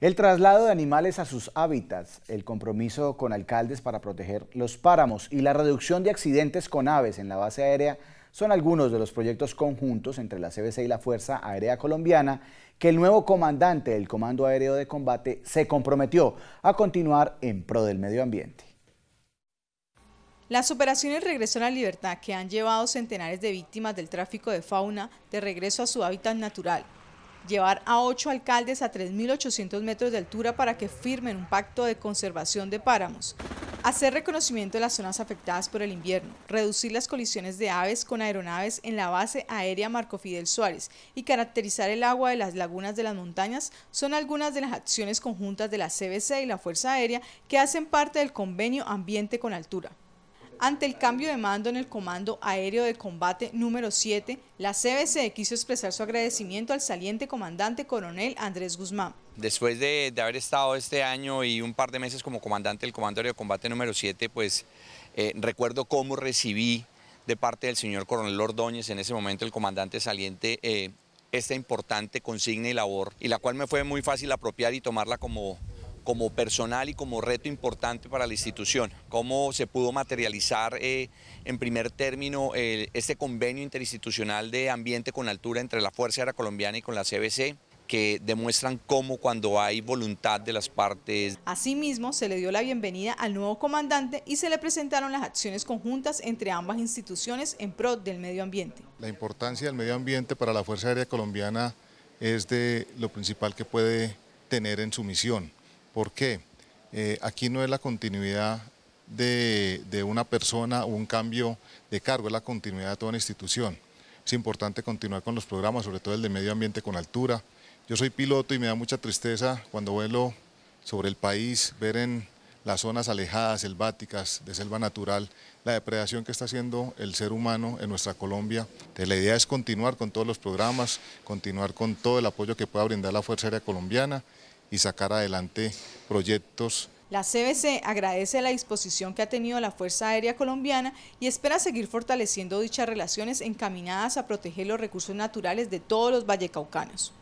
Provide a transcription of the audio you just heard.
El traslado de animales a sus hábitats, el compromiso con alcaldes para proteger los páramos y la reducción de accidentes con aves en la base aérea son algunos de los proyectos conjuntos entre la CBC y la Fuerza Aérea Colombiana que el nuevo comandante del Comando Aéreo de Combate se comprometió a continuar en pro del medio ambiente. Las operaciones Regreso a la Libertad, que han llevado centenares de víctimas del tráfico de fauna de regreso a su hábitat natural, llevar a ocho alcaldes a 3.800 metros de altura para que firmen un pacto de conservación de páramos, hacer reconocimiento de las zonas afectadas por el invierno, reducir las colisiones de aves con aeronaves en la base aérea Marco Fidel Suárez y caracterizar el agua de las lagunas de las montañas son algunas de las acciones conjuntas de la CBC y la Fuerza Aérea que hacen parte del convenio Ambiente con Altura. Ante el cambio de mando en el Comando Aéreo de Combate número 7, la CBC quiso expresar su agradecimiento al saliente comandante coronel Andrés Guzmán. Después de, haber estado este año y un par de meses como comandante del Comando Aéreo de Combate número 7, pues eh, recuerdo cómo recibí de parte del señor coronel Ordóñez, en ese momento el comandante saliente, eh, esta importante consigna y labor, y la cual me fue muy fácil apropiar y tomarla como como personal y como reto importante para la institución. ¿Cómo se pudo materializar eh, en primer término este convenio interinstitucional de ambiente con altura entre la Fuerza Aérea Colombiana y con la CBC? que demuestran cómo cuando hay voluntad de las partes. Asimismo, se le dio la bienvenida al nuevo comandante y se le presentaron las acciones conjuntas entre ambas instituciones en pro del medio ambiente. La importancia del medio ambiente para la Fuerza Aérea Colombiana es de lo principal que puede tener en su misión. ¿Por qué? Eh, aquí no es la continuidad de, una persona o un cambio de cargo, es la continuidad de toda una institución. Es importante continuar con los programas, sobre todo el de medio ambiente con altura. Yo soy piloto y me da mucha tristeza cuando vuelo sobre el país, ver en las zonas alejadas, selváticas, de selva natural, la depredación que está haciendo el ser humano en nuestra Colombia. la idea es continuar con todos los programas, continuar con todo el apoyo que pueda brindar la Fuerza Aérea Colombiana y sacar adelante proyectos. La CBC agradece la disposición que ha tenido la Fuerza Aérea Colombiana y espera seguir fortaleciendo dichas relaciones encaminadas a proteger los recursos naturales de todos los vallecaucanos.